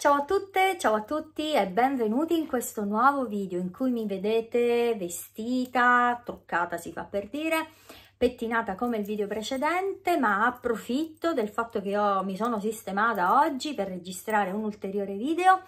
Ciao a tutte, ciao a tutti e benvenuti in questo nuovo video in cui mi vedete vestita, truccata si fa per dire, pettinata come il video precedente, ma approfitto del fatto che io mi sono sistemata oggi per registrare un ulteriore video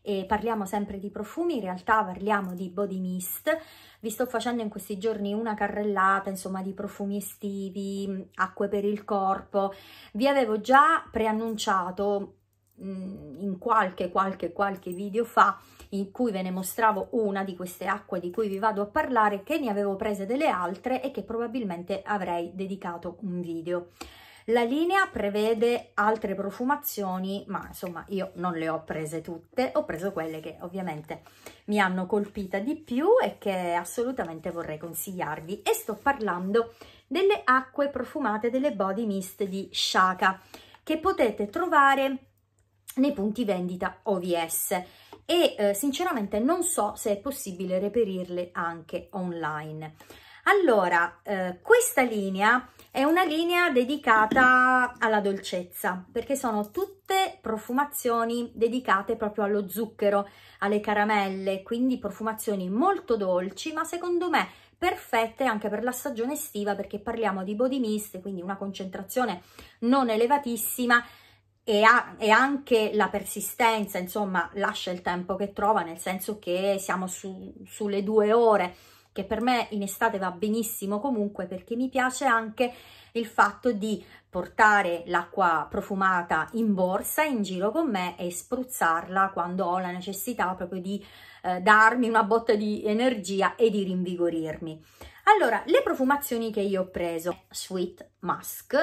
e parliamo sempre di profumi, in realtà parliamo di body mist, vi sto facendo in questi giorni una carrellata insomma di profumi estivi, acque per il corpo, vi avevo già preannunciato in qualche, qualche, qualche video fa in cui ve ne mostravo una di queste acque di cui vi vado a parlare che ne avevo prese delle altre e che probabilmente avrei dedicato un video. La linea prevede altre profumazioni, ma insomma io non le ho prese tutte, ho preso quelle che ovviamente mi hanno colpita di più e che assolutamente vorrei consigliarvi. E sto parlando delle acque profumate delle body mist di Shaka, che potete trovare nei punti vendita OVS e eh, sinceramente non so se è possibile reperirle anche online. Allora, eh, questa linea è una linea dedicata alla dolcezza perché sono tutte profumazioni dedicate proprio allo zucchero, alle caramelle, quindi profumazioni molto dolci ma secondo me perfette anche per la stagione estiva perché parliamo di body mist, quindi una concentrazione non elevatissima e, a, e, anche la persistenza, insomma, lascia il tempo che trova, nel senso che siamo su, sulle due ore, che per me in estate va benissimo comunque perché mi piace anche il fatto di portare l'acqua profumata in borsa in giro con me e spruzzarla quando ho la necessità proprio di eh, darmi una botta di energia e di rinvigorirmi. Allora, le profumazioni che io ho preso, Sweet Musk,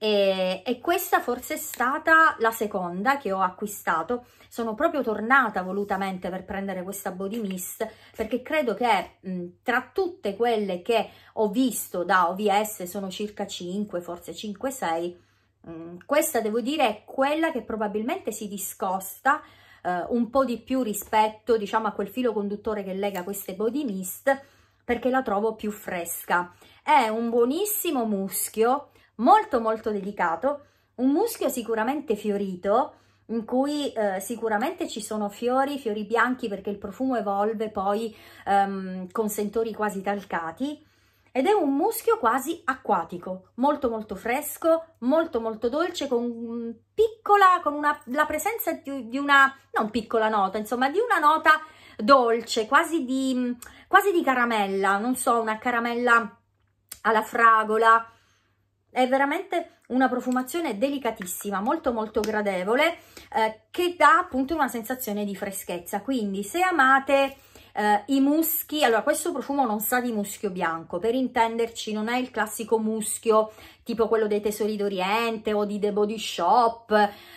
e, e, questa forse è stata la seconda che ho acquistato sono proprio tornata volutamente per prendere questa body mist perché credo che mh, tra tutte quelle che ho visto da OVS sono circa 5 forse 5 6 questa devo dire è quella che probabilmente si discosta eh, un po' di più rispetto diciamo a quel filo conduttore che lega queste body mist perché la trovo più fresca è un buonissimo muschio molto molto delicato, un muschio sicuramente fiorito, in cui eh, sicuramente ci sono fiori, fiori bianchi perché il profumo evolve poi ehm, con sentori quasi talcati ed è un muschio quasi acquatico, molto molto fresco, molto molto dolce, con piccola, con una, la presenza di, di, una, non piccola nota, insomma di una nota dolce, quasi di, quasi di caramella, non so, una caramella alla fragola, è veramente una profumazione delicatissima, molto molto gradevole, eh, che dà appunto una sensazione di freschezza. Quindi se amate eh, i muschi, allora questo profumo non sa di muschio bianco, per intenderci non è il classico muschio tipo quello dei Tesori d'Oriente o di The Body Shop,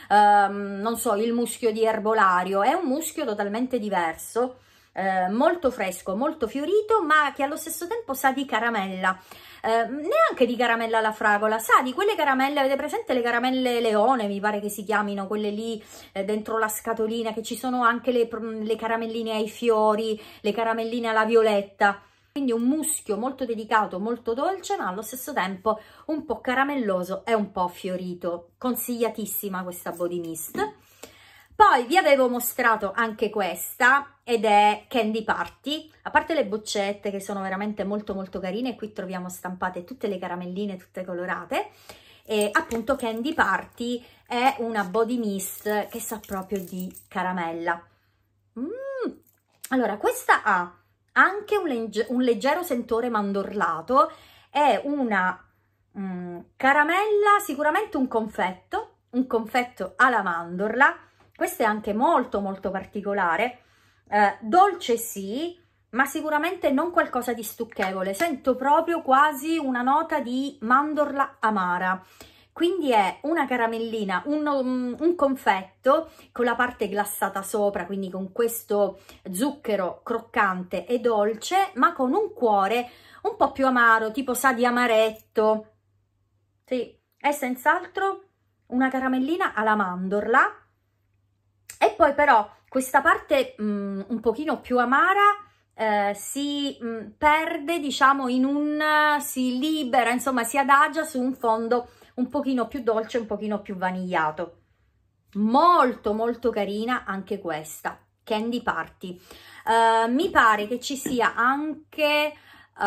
ehm, non so, il muschio di Erbolario, è un muschio totalmente diverso, eh, molto fresco, molto fiorito, ma che allo stesso tempo sa di caramella. Ehm, neanche di caramella alla fragola, sa di quelle caramelle, avete presente le caramelle leone, mi pare che si chiamino, quelle lì eh, dentro la scatolina, che ci sono anche le, mm, le caramelline ai fiori, le caramelline alla violetta, quindi un muschio molto delicato, molto dolce, ma allo stesso tempo un po' caramelloso e un po' fiorito. Consigliatissima questa body mist. Poi vi avevo mostrato anche questa ed è Candy Party, a parte le boccette che sono veramente molto molto carine, qui troviamo stampate tutte le caramelline tutte colorate, e appunto Candy Party è una body mist che sa proprio di caramella. Mm. Allora, questa ha anche un, legge un leggero sentore mandorlato, è una mm, caramella, sicuramente un confetto, un confetto alla mandorla, questo è anche molto molto particolare, eh, dolce sì, ma sicuramente non qualcosa di stucchevole, sento proprio quasi una nota di mandorla amara. Quindi è una caramellina, un, um, un, confetto con la parte glassata sopra, quindi con questo zucchero croccante e dolce, ma con un cuore un po' più amaro, tipo sa di amaretto. Sì, è senz'altro una caramellina alla mandorla, e poi però questa parte mh, un pochino più amara eh, si mh, perde, diciamo, in un... Eh, si libera, insomma, si adagia su un fondo un pochino più dolce, un pochino più vanigliato. Molto, molto carina anche questa, Candy Party. Uh, mi pare che ci sia anche uh,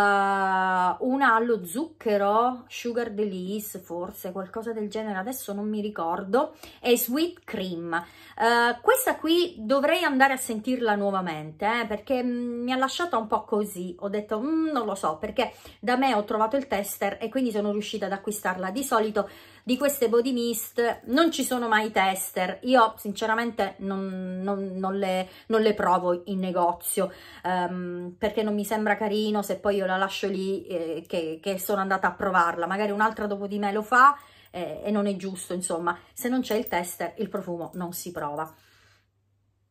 una allo zucchero, sugar delice forse, qualcosa del genere, adesso non mi ricordo, e sweet cream. Uh, questa qui dovrei andare a sentirla nuovamente, eh, perché mm, mi ha lasciata un po' così, ho detto mm, non lo so, perché da me ho trovato il tester e quindi sono riuscita ad acquistarla. Di solito di queste body mist non ci sono mai tester, io sinceramente non, non, non, le, non le, provo in negozio, um, perché non mi sembra carino se poi poi io la lascio lì eh, che, che, sono andata a provarla, magari un'altra dopo di me lo fa eh, e non è giusto, insomma, se non c'è il tester il profumo non si prova.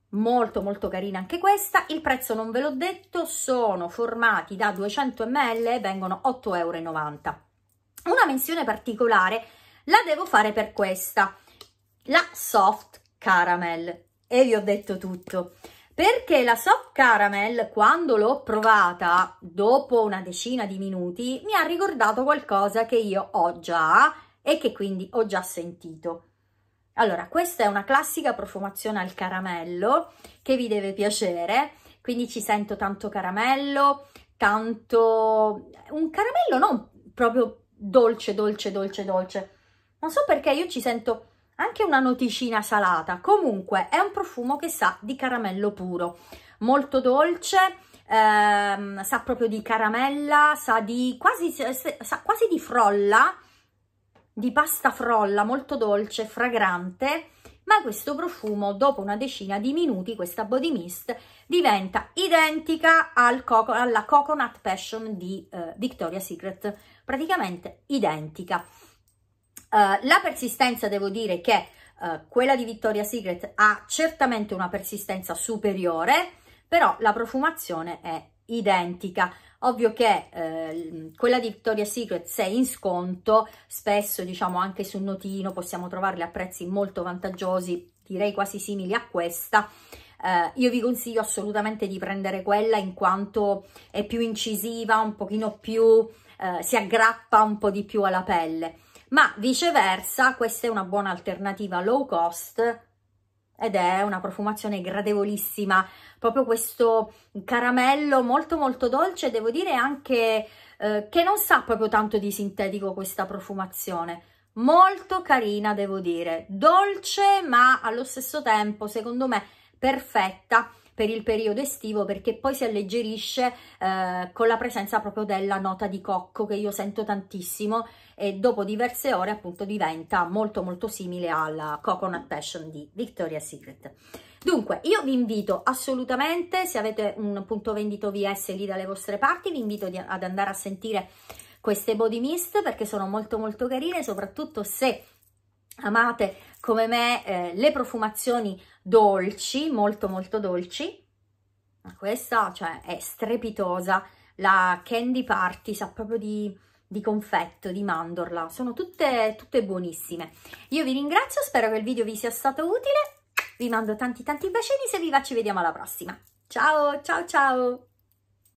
Molto molto carina anche questa, il prezzo non ve l'ho detto, sono formati da 200 ml e vengono 8,90 euro. Una menzione particolare la devo fare per questa, la Soft Caramel e vi ho detto tutto perché la soft caramel quando l'ho provata dopo una decina di minuti mi ha ricordato qualcosa che io ho già e che quindi ho già sentito. Allora, questa è una classica profumazione al caramello che vi deve piacere, quindi ci sento tanto caramello, tanto... un caramello non proprio dolce, dolce, dolce, dolce. Non so perché io ci sento anche una noticina salata. Comunque è un profumo che sa di caramello puro, molto dolce, ehm, sa proprio di caramella, sa di quasi, sa quasi di frolla, di pasta frolla, molto dolce, fragrante ma questo profumo dopo una decina di minuti questa body mist diventa identica al coco alla coconut passion di eh, Victoria's Secret praticamente identica eh, la persistenza devo dire che uh, quella di Victoria's Secret ha certamente una persistenza superiore, però la profumazione è identica. Ovvio che eh, quella di Victoria's Secret se in sconto, spesso diciamo anche sul notino possiamo trovarle a prezzi molto vantaggiosi, direi quasi simili a questa. Eh, io vi consiglio assolutamente di prendere quella in quanto è più incisiva, un pochino più, eh, si aggrappa un po' di più alla pelle ma viceversa questa è una buona alternativa low cost ed è una profumazione gradevolissima, proprio questo caramello molto molto dolce, devo dire anche eh, che non sa proprio tanto di sintetico questa profumazione, molto carina devo dire, dolce ma allo stesso tempo secondo me perfetta per il periodo estivo perché poi si alleggerisce eh, con la presenza proprio della nota di cocco che io sento tantissimo e dopo diverse ore appunto diventa molto molto simile alla Coconut Passion di Victoria's Secret. Dunque, io vi invito assolutamente, se avete un punto vendito VS lì dalle vostre parti, vi invito di, ad andare a sentire queste body mist perché sono molto molto carine, soprattutto se amate come me eh, le profumazioni dolci, molto molto dolci. Questa, cioè, è strepitosa. La candy party sa proprio di, di confetto, di mandorla. Sono tutte, tutte buonissime. Io vi ringrazio, spero che il video vi sia stato utile. Vi mando tanti tanti bacini, se vi va ci vediamo alla prossima. Ciao, ciao, ciao!